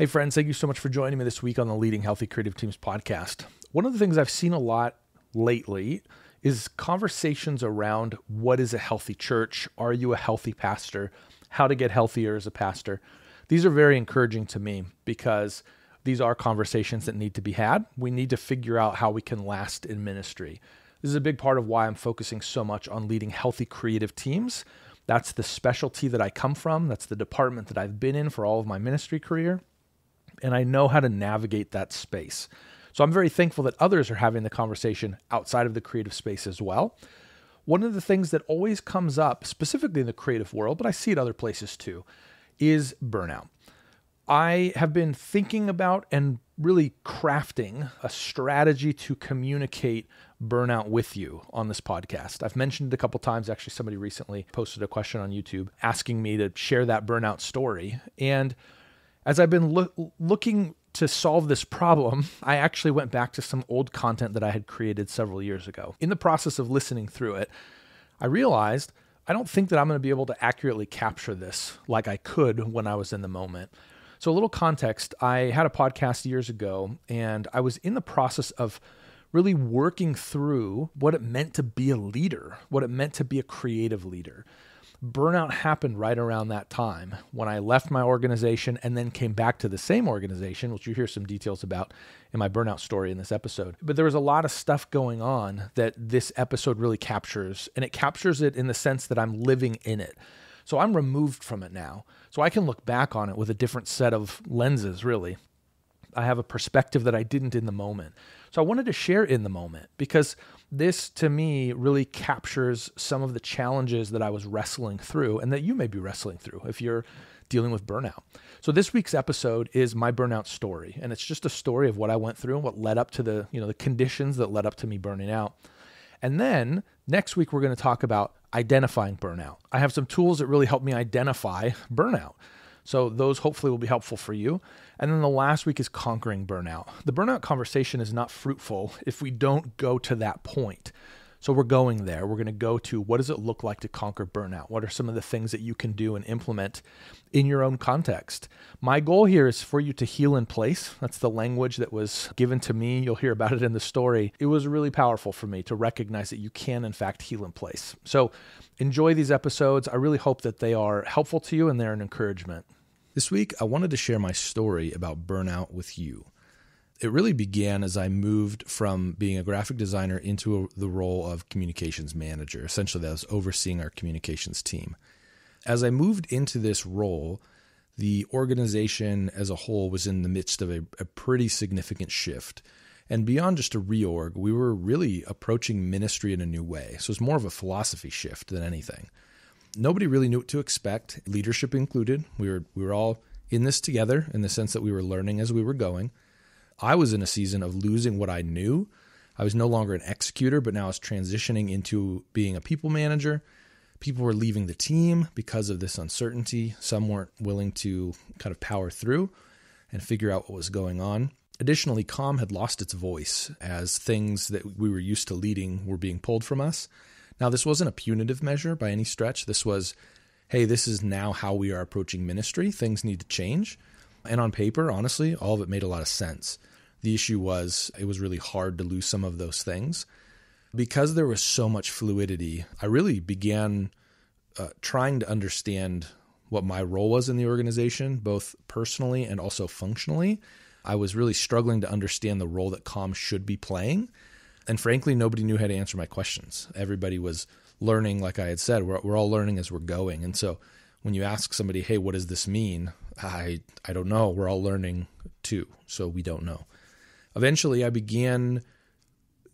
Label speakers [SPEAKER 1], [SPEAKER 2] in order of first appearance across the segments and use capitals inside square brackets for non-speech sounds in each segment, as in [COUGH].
[SPEAKER 1] Hey, friends, thank you so much for joining me this week on the Leading Healthy Creative Teams podcast. One of the things I've seen a lot lately is conversations around what is a healthy church? Are you a healthy pastor? How to get healthier as a pastor? These are very encouraging to me because these are conversations that need to be had. We need to figure out how we can last in ministry. This is a big part of why I'm focusing so much on leading healthy creative teams. That's the specialty that I come from, that's the department that I've been in for all of my ministry career and I know how to navigate that space. So I'm very thankful that others are having the conversation outside of the creative space as well. One of the things that always comes up, specifically in the creative world, but I see it other places too, is burnout. I have been thinking about and really crafting a strategy to communicate burnout with you on this podcast. I've mentioned it a couple times. Actually, somebody recently posted a question on YouTube asking me to share that burnout story. And as I've been lo- looking to solve this problem, I actually went back to some old content that I had created several years ago. In the process of listening through it, I realized I don't think that I'm going to be able to accurately capture this like I could when I was in the moment. So, a little context I had a podcast years ago, and I was in the process of really working through what it meant to be a leader, what it meant to be a creative leader burnout happened right around that time when I left my organization and then came back to the same organization, which you hear some details about in my burnout story in this episode. But there was a lot of stuff going on that this episode really captures, and it captures it in the sense that I'm living in it. So I'm removed from it now. So I can look back on it with a different set of lenses, really. I have a perspective that I didn't in the moment. So I wanted to share in the moment because this to me really captures some of the challenges that I was wrestling through and that you may be wrestling through if you're dealing with burnout. So this week's episode is my burnout story and it's just a story of what I went through and what led up to the, you know, the conditions that led up to me burning out. And then next week we're going to talk about identifying burnout. I have some tools that really help me identify burnout so those hopefully will be helpful for you. And then the last week is conquering burnout. The burnout conversation is not fruitful if we don't go to that point. So we're going there. We're going to go to what does it look like to conquer burnout? What are some of the things that you can do and implement in your own context? My goal here is for you to heal in place. That's the language that was given to me. You'll hear about it in the story. It was really powerful for me to recognize that you can, in fact, heal in place. So enjoy these episodes. I really hope that they are helpful to you and they're an encouragement. This week, I wanted to share my story about burnout with you it really began as I moved from being a graphic designer into a, the role of communications manager. Essentially, that was overseeing our communications team. As I moved into this role, the organization as a whole was in the midst of a, a pretty significant shift. And beyond just a reorg, we were really approaching ministry in a new way. So it's more of a philosophy shift than anything. Nobody really knew what to expect, leadership included. We were we were all in this together in the sense that we were learning as we were going. I was in a season of losing what I knew. I was no longer an executor, but now I was transitioning into being a people manager. People were leaving the team because of this uncertainty. Some weren't willing to kind of power through and figure out what was going on. Additionally, calm had lost its voice as things that we were used to leading were being pulled from us. Now, this wasn't a punitive measure by any stretch. This was, hey, this is now how we are approaching ministry. Things need to change. And on paper, honestly, all of it made a lot of sense. The issue was it was really hard to lose some of those things. Because there was so much fluidity, I really began uh, trying to understand what my role was in the organization, both personally and also functionally. I was really struggling to understand the role that comms should be playing. And frankly, nobody knew how to answer my questions. Everybody was learning, like I had said, we're, we're all learning as we're going. And so when you ask somebody, hey, what does this mean? I, I don't know. We're all learning too. So we don't know. Eventually, I began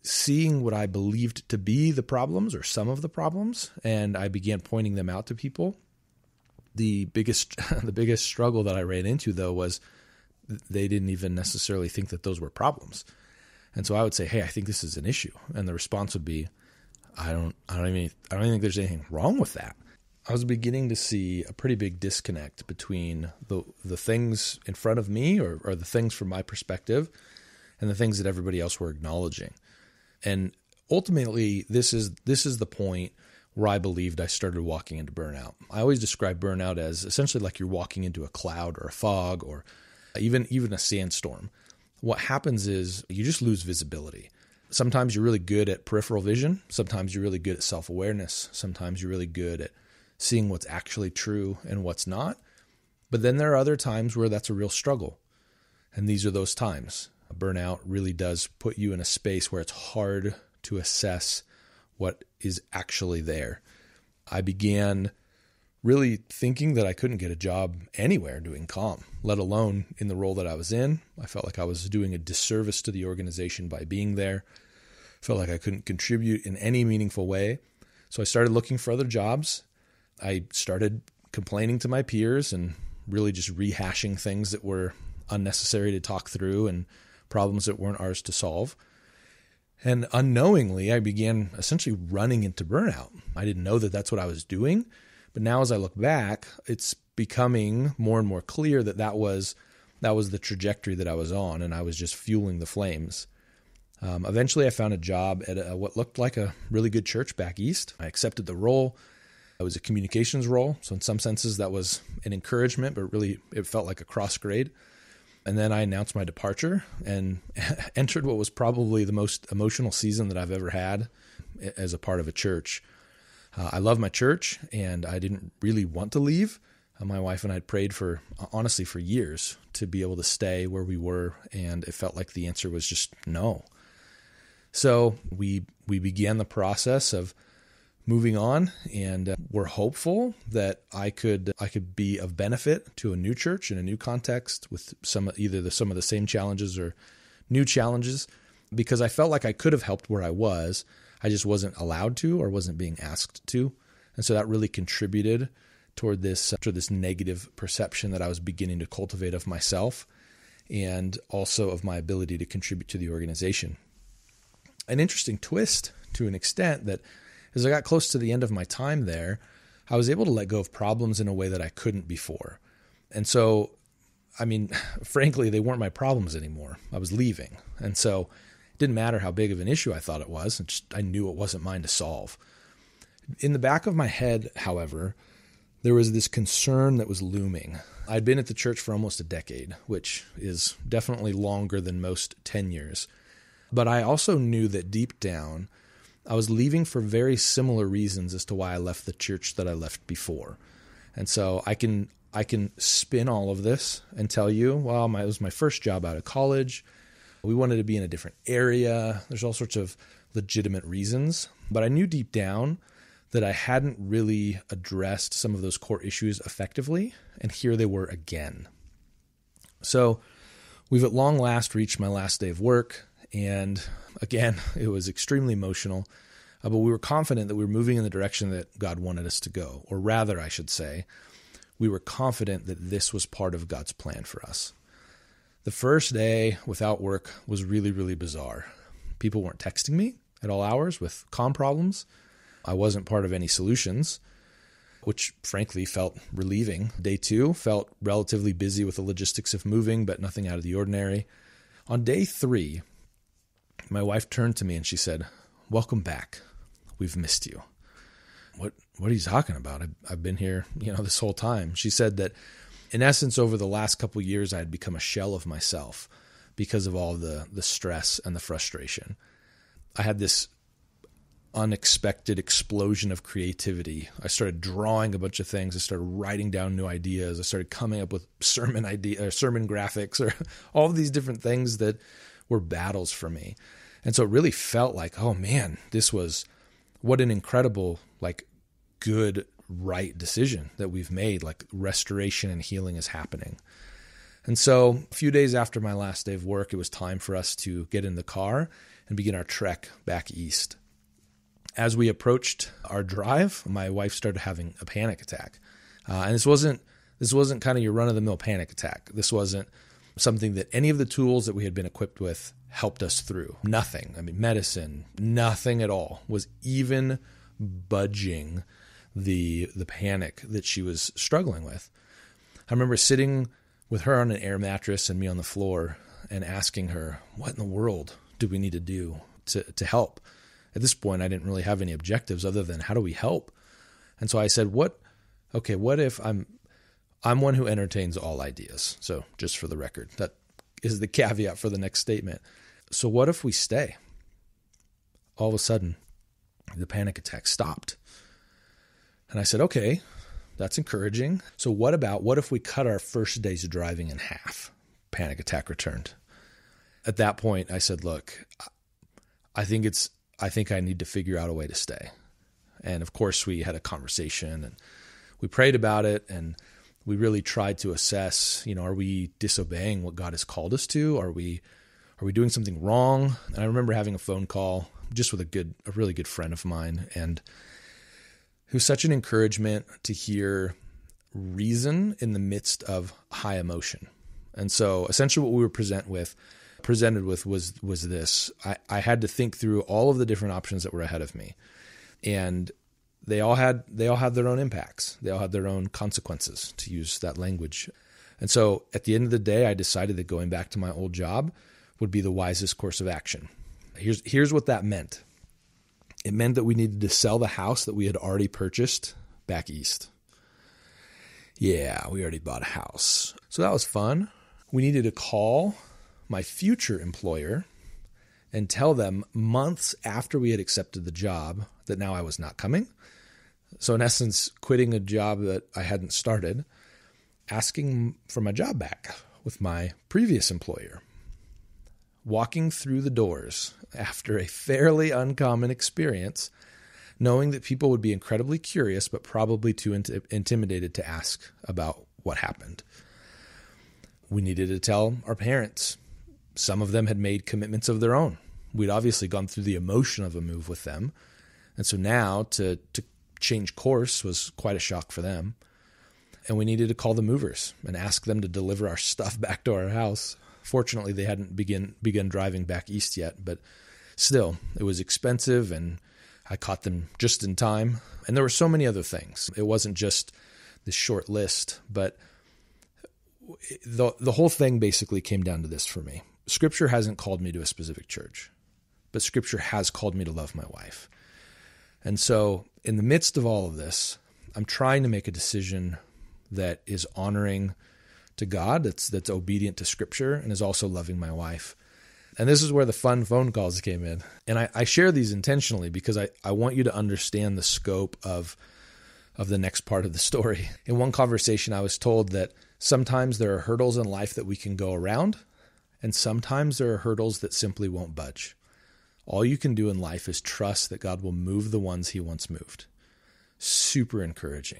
[SPEAKER 1] seeing what I believed to be the problems or some of the problems, and I began pointing them out to people. The biggest [LAUGHS] the biggest struggle that I ran into though was they didn't even necessarily think that those were problems. And so I would say, "Hey, I think this is an issue." And the response would be, "I don't I don't even I don't think there's anything wrong with that." I was beginning to see a pretty big disconnect between the the things in front of me or, or the things from my perspective and the things that everybody else were acknowledging. And ultimately, this is this is the point where I believed I started walking into burnout. I always describe burnout as essentially like you're walking into a cloud or a fog or even even a sandstorm. What happens is you just lose visibility. Sometimes you're really good at peripheral vision, sometimes you're really good at self-awareness, sometimes you're really good at seeing what's actually true and what's not. But then there are other times where that's a real struggle. And these are those times burnout really does put you in a space where it's hard to assess what is actually there. I began really thinking that I couldn't get a job anywhere doing calm, let alone in the role that I was in. I felt like I was doing a disservice to the organization by being there. Felt like I couldn't contribute in any meaningful way. So I started looking for other jobs. I started complaining to my peers and really just rehashing things that were unnecessary to talk through and problems that weren't ours to solve. And unknowingly, I began essentially running into burnout. I didn't know that that's what I was doing. But now, as I look back, it's becoming more and more clear that that was that was the trajectory that I was on, and I was just fueling the flames. Um, eventually, I found a job at a, what looked like a really good church back east. I accepted the role. It was a communications role, so in some senses, that was an encouragement, but really, it felt like a cross grade. And then I announced my departure and [LAUGHS] entered what was probably the most emotional season that I've ever had as a part of a church. Uh, I love my church and I didn't really want to leave. Uh, my wife and I prayed for, honestly, for years to be able to stay where we were. And it felt like the answer was just no. So we, we began the process of moving on and uh, we're hopeful that I could I could be of benefit to a new church in a new context with some either the, some of the same challenges or new challenges because I felt like I could have helped where I was I just wasn't allowed to or wasn't being asked to and so that really contributed toward this uh, toward this negative perception that I was beginning to cultivate of myself and also of my ability to contribute to the organization an interesting twist to an extent that as I got close to the end of my time there, I was able to let go of problems in a way that I couldn't before. And so, I mean, [LAUGHS] frankly, they weren't my problems anymore. I was leaving. And so it didn't matter how big of an issue I thought it was. Just, I knew it wasn't mine to solve. In the back of my head, however, there was this concern that was looming. I'd been at the church for almost a decade, which is definitely longer than most tenures. But I also knew that deep down, I was leaving for very similar reasons as to why I left the church that I left before. And so I can I can spin all of this and tell you, well, my, it was my first job out of college. We wanted to be in a different area. There's all sorts of legitimate reasons, but I knew deep down that I hadn't really addressed some of those core issues effectively, and here they were again. So, we've at long last reached my last day of work, and Again, [LAUGHS] it was extremely emotional, uh, but we were confident that we were moving in the direction that God wanted us to go. Or rather, I should say, we were confident that this was part of God's plan for us. The first day without work was really, really bizarre. People weren't texting me at all hours with com problems. I wasn't part of any solutions, which frankly felt relieving. Day two felt relatively busy with the logistics of moving, but nothing out of the ordinary. On day three, my wife turned to me and she said, Welcome back. We've missed you. What what are you talking about? I've, I've been here, you know, this whole time. She said that in essence, over the last couple years, I had become a shell of myself because of all the the stress and the frustration. I had this unexpected explosion of creativity. I started drawing a bunch of things. I started writing down new ideas. I started coming up with [LAUGHS] sermon idea sermon graphics or [LAUGHS] all these different things that were battles for me. And so it really felt like, oh man, this was what an incredible, like, good, right decision that we've made. Like, restoration and healing is happening. And so, a few days after my last day of work, it was time for us to get in the car and begin our trek back east. As we approached our drive, my wife started having a panic attack. Uh, and this wasn't this wasn't kind of your run of the mill panic attack. This wasn't something that any of the tools that we had been equipped with helped us through. Nothing. I mean, medicine, nothing at all was even budging the the panic that she was struggling with. I remember sitting with her on an air mattress and me on the floor and asking her, "What in the world do we need to do to to help?" At this point, I didn't really have any objectives other than how do we help? And so I said, "What okay, what if I'm I'm one who entertains all ideas. So, just for the record, that is the caveat for the next statement. So, what if we stay? All of a sudden, the panic attack stopped. And I said, okay, that's encouraging. So, what about what if we cut our first day's of driving in half? Panic attack returned. At that point, I said, look, I think it's, I think I need to figure out a way to stay. And of course, we had a conversation and we prayed about it. And we really tried to assess, you know, are we disobeying what God has called us to? Are we are we doing something wrong? And I remember having a phone call just with a good a really good friend of mine and who's such an encouragement to hear reason in the midst of high emotion. And so essentially what we were present with presented with was was this. I, I had to think through all of the different options that were ahead of me. And they all had they all had their own impacts. They all had their own consequences, to use that language. And so, at the end of the day, I decided that going back to my old job would be the wisest course of action. Here's here's what that meant. It meant that we needed to sell the house that we had already purchased back east. Yeah, we already bought a house. So that was fun. We needed to call my future employer and tell them months after we had accepted the job that now I was not coming so, in essence, quitting a job that I hadn't started, asking for my job back with my previous employer, walking through the doors after a fairly uncommon experience, knowing that people would be incredibly curious but probably too int- intimidated to ask about what happened. We needed to tell our parents. Some of them had made commitments of their own. We'd obviously gone through the emotion of a move with them. And so now to, to change course was quite a shock for them. And we needed to call the movers and ask them to deliver our stuff [LAUGHS] back to our house. Fortunately, they hadn't begin begun driving back east yet, but still, it was expensive and I caught them just in time. And there were so many other things. It wasn't just this short list, but the the whole thing basically came down to this for me. Scripture hasn't called me to a specific church, but scripture has called me to love my wife. And so in the midst of all of this, I'm trying to make a decision that is honoring to God, that's that's obedient to Scripture, and is also loving my wife. And this is where the fun phone calls came in. And I, I share these intentionally because I, I want you to understand the scope of of the next part of the story. In one conversation, I was told that sometimes there are hurdles in life that we can go around, and sometimes there are hurdles that simply won't budge. All you can do in life is trust that God will move the ones he once moved. Super encouraging.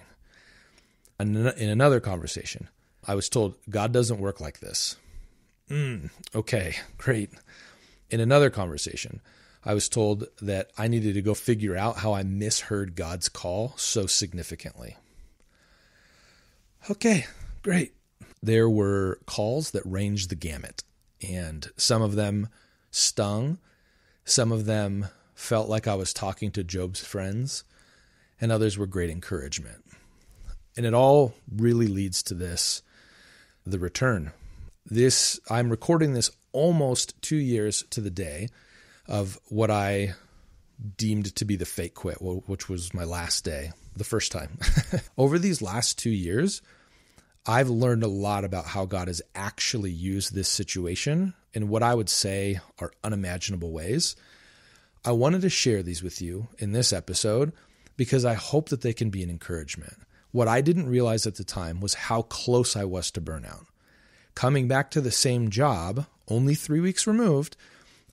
[SPEAKER 1] in another conversation, I was told, God doesn't work like this. Mm, okay, great. In another conversation, I was told that I needed to go figure out how I misheard God's call so significantly. Okay, great. There were calls that ranged the gamut, and some of them stung, some of them felt like I was talking to Job's friends, and others were great encouragement. And it all really leads to this the return. This, I'm recording this almost two years to the day of what I deemed to be the fake quit, which was my last day, the first time. [LAUGHS] Over these last two years, I've learned a lot about how God has actually used this situation in what I would say are unimaginable ways. I wanted to share these with you in this episode because I hope that they can be an encouragement. What I didn't realize at the time was how close I was to burnout. Coming back to the same job, only three weeks removed,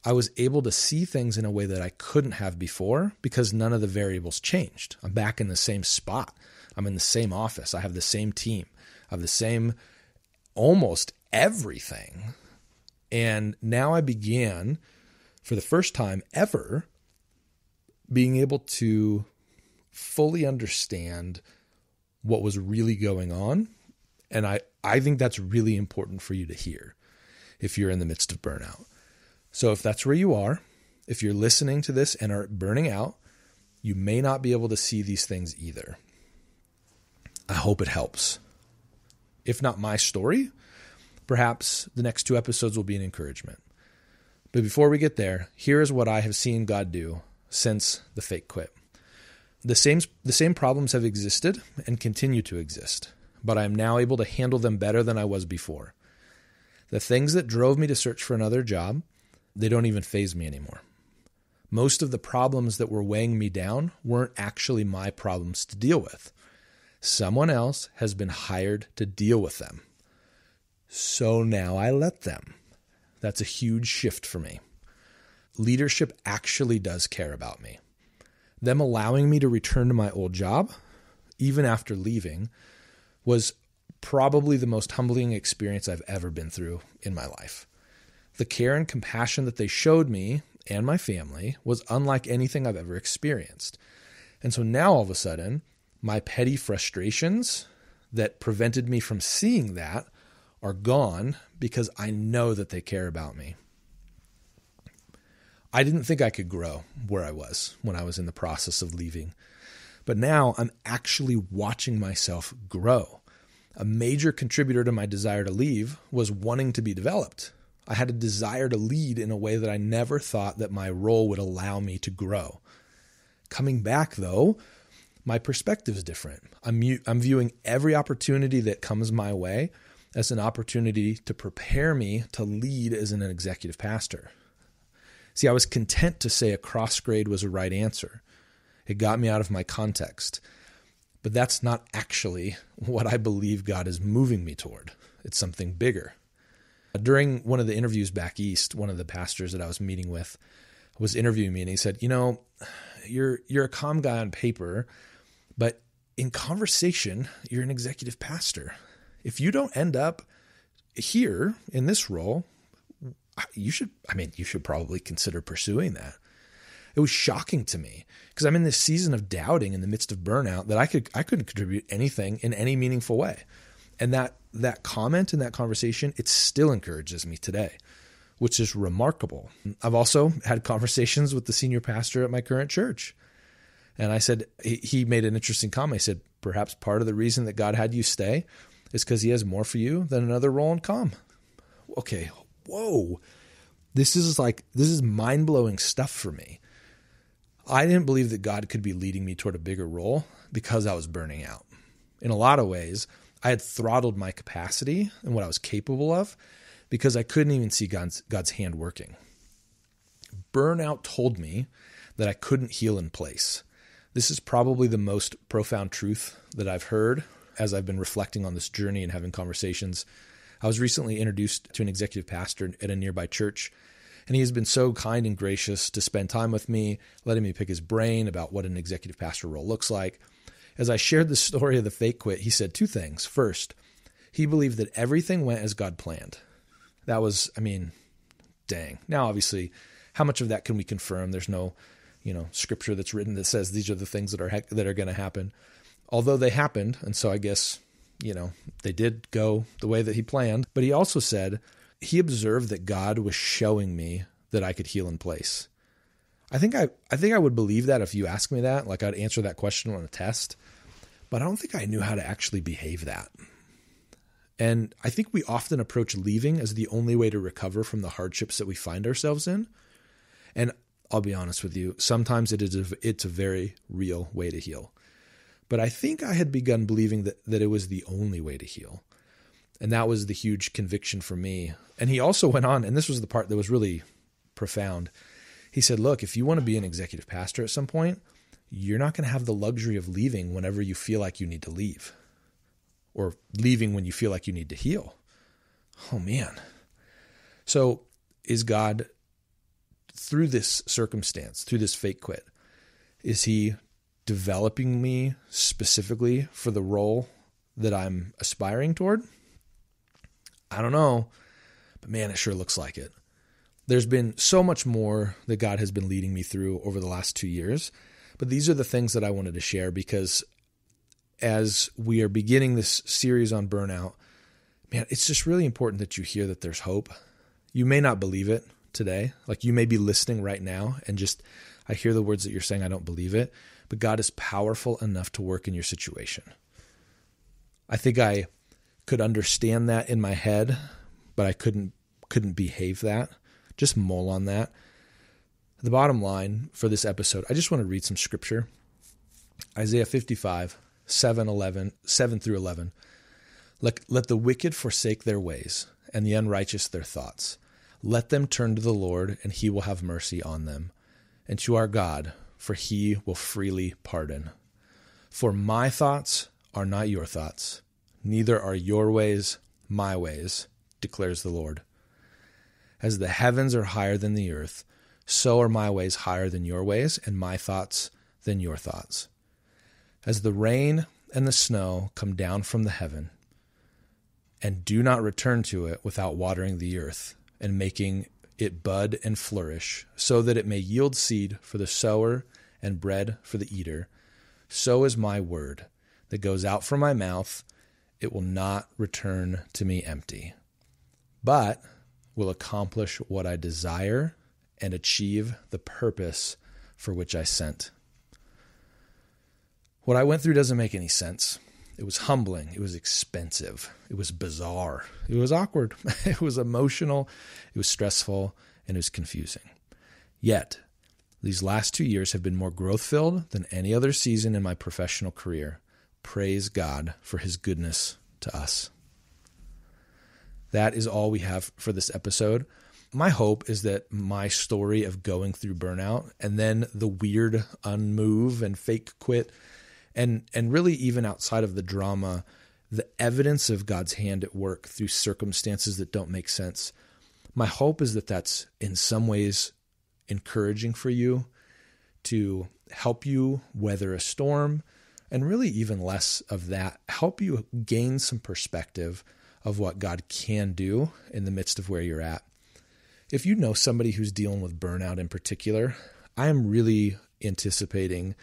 [SPEAKER 1] I was able to see things in a way that I couldn't have before because none of the variables changed. I'm back in the same spot. I'm in the same office. I have the same team. I have the same almost everything and now I began for the first time ever being able to fully understand what was really going on. And I, I think that's really important for you to hear if you're in the midst of burnout. So if that's where you are, if you're listening to this and are burning out, you may not be able to see these things either. I hope it helps. If not my story, Perhaps the next two episodes will be an encouragement. But before we get there, here is what I have seen God do since the fake quit. The same, the same problems have existed and continue to exist, but I am now able to handle them better than I was before. The things that drove me to search for another job, they don't even phase me anymore. Most of the problems that were weighing me down weren't actually my problems to deal with. Someone else has been hired to deal with them. So now I let them. That's a huge shift for me. Leadership actually does care about me. Them allowing me to return to my old job, even after leaving, was probably the most humbling experience I've ever been through in my life. The care and compassion that they showed me and my family was unlike anything I've ever experienced. And so now all of a sudden, my petty frustrations that prevented me from seeing that are gone because I know that they care about me. I didn't think I could grow where I was when I was in the process of leaving. But now I'm actually watching myself grow. A major contributor to my desire to leave was wanting to be developed. I had a desire to lead in a way that I never thought that my role would allow me to grow. Coming back though, my perspective is different. I'm, I'm viewing every opportunity that comes my way as an opportunity to prepare me to lead as an executive pastor. See, I was content to say a cross grade was a right answer. It got me out of my context. But that's not actually what I believe God is moving me toward. It's something bigger. During one of the interviews back east, one of the pastors that I was meeting with was interviewing me and he said, "You know, you're you're a calm guy on paper, but in conversation, you're an executive pastor." if you don't end up here in this role, you should, I mean, you should probably consider pursuing that. It was shocking to me because I'm in this season of doubting in the midst of burnout that I could I couldn't contribute anything in any meaningful way. And that that comment and that conversation, it still encourages me today, which is remarkable. I've also had conversations with the senior pastor at my current church. And I said he made an interesting comment. I said, perhaps part of the reason that God had you stay is because he has more for you than another Roland Com. Okay, whoa. This is like, this is mind blowing stuff for me. I didn't believe that God could be leading me toward a bigger role because I was burning out. In a lot of ways, I had throttled my capacity and what I was capable of because I couldn't even see God's, God's hand working. Burnout told me that I couldn't heal in place. This is probably the most profound truth that I've heard as I've been reflecting on this journey and having conversations, I was recently introduced to an executive pastor at a nearby church. And he has been so kind and gracious to spend time with me, letting me pick his brain about what an executive pastor role looks like. As I shared the story of the fake quit, he said two things. First, he believed that everything went as God planned. That was, I mean, dang. Now, obviously, how much of that can we confirm? There's no, you know, scripture that's written that says these are the things that are that are going to happen although they happened, and so I guess, you know, they did go the way that he planned. But he also said he observed that God was showing me that I could heal in place. I think I I think I would believe that if you asked me that, like I'd answer that question on a test, but I don't think I knew how to actually behave that. And I think we often approach leaving as the only way to recover from the hardships that we find ourselves in. And I'll be honest with you, sometimes it is a, it's a very real way to heal. But I think I had begun believing that, that it was the only way to heal. And that was the huge conviction for me. And he also went on, and this was the part that was really profound. He said, Look, if you want to be an executive pastor at some point, you're not going to have the luxury of leaving whenever you feel like you need to leave or leaving when you feel like you need to heal. Oh, man. So, is God through this circumstance, through this fake quit, is he developing me specifically for the role that I'm aspiring toward? I don't know, but man, it sure looks like it. There's been so much more that God has been leading me through over the last two years, but these are the things that I wanted to share because as we are beginning this series on burnout, man, it's just really important that you hear that there's hope. You may not believe it today. Like you may be listening right now and just, I hear the words that you're saying, I don't believe it but God is powerful enough to work in your situation. I think I could understand that in my head, but I couldn't couldn't behave that. Just mull on that. The bottom line for this episode, I just want to read some scripture. Isaiah 55, 7, 11, 7 through 11. Let, let the wicked forsake their ways and the unrighteous their thoughts. Let them turn to the Lord, and he will have mercy on them, and to our God, for he will freely pardon. For my thoughts are not your thoughts, neither are your ways my ways, declares the Lord. As the heavens are higher than the earth, so are my ways higher than your ways, and my thoughts than your thoughts. As the rain and the snow come down from the heaven, and do not return to it without watering the earth and making it bud and flourish, so that it may yield seed for the sower and bread for the eater, so is my word that goes out from my mouth. It will not return to me empty, but will accomplish what I desire and achieve the purpose for which I sent. What I went through doesn't make any sense. It was humbling. It was expensive. It was bizarre. It was awkward. [LAUGHS] it was emotional. It was stressful and it was confusing. Yet, these last two years have been more growth filled than any other season in my professional career. Praise God for his goodness to us. That is all we have for this episode. My hope is that my story of going through burnout and then the weird unmove and fake quit and and really even outside of the drama, the evidence of God's hand at work through circumstances that don't make sense. My hope is that that's in some ways encouraging for you, to help you weather a storm, and really even less of that, help you gain some perspective of what God can do in the midst of where you're at. If you know somebody who's dealing with burnout in particular, I am really anticipating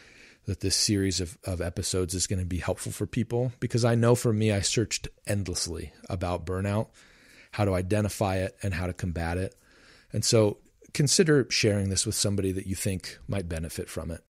[SPEAKER 1] that this series of, of episodes is going to be helpful for people because I know for me, I searched endlessly about burnout, how to identify it, and how to combat it. And so consider sharing this with somebody that you think might benefit from it.